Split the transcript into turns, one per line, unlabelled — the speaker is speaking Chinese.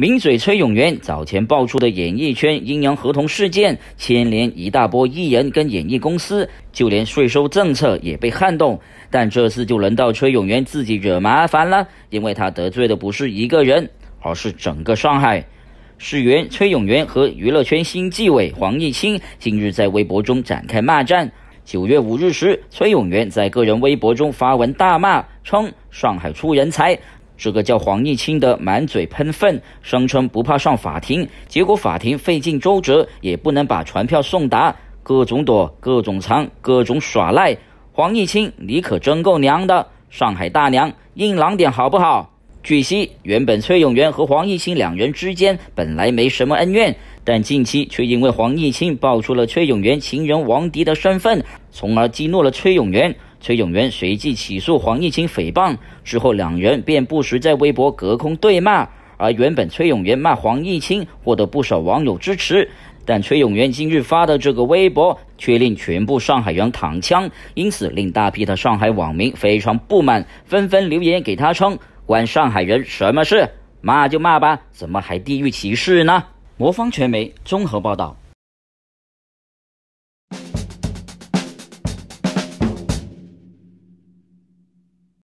名嘴崔永元早前爆出的演艺圈阴阳合同事件，牵连一大波艺人跟演艺公司，就连税收政策也被撼动。但这次就轮到崔永元自己惹麻烦了，因为他得罪的不是一个人，而是整个上海。是缘，崔永元和娱乐圈新纪委黄毅清近日在微博中展开骂战。九月五日时，崔永元在个人微博中发文大骂，称上海出人才。这个叫黄毅清的满嘴喷粪，声称不怕上法庭，结果法庭费尽周折也不能把传票送达，各种躲、各种藏、各种耍赖。黄毅清，你可真够娘的！上海大娘，硬朗点好不好？据悉，原本崔永元和黄毅清两人之间本来没什么恩怨，但近期却因为黄毅清爆出了崔永元情人王迪的身份，从而激怒了崔永元。崔永元随即起诉黄毅清诽谤，之后两人便不时在微博隔空对骂。而原本崔永元骂黄毅清获得不少网友支持，但崔永元今日发的这个微博却令全部上海人躺枪，因此令大批的上海网民非常不满，纷纷留言给他称：“关上海人什么事？骂就骂吧，怎么还地域歧视呢？”魔方传媒综合报道。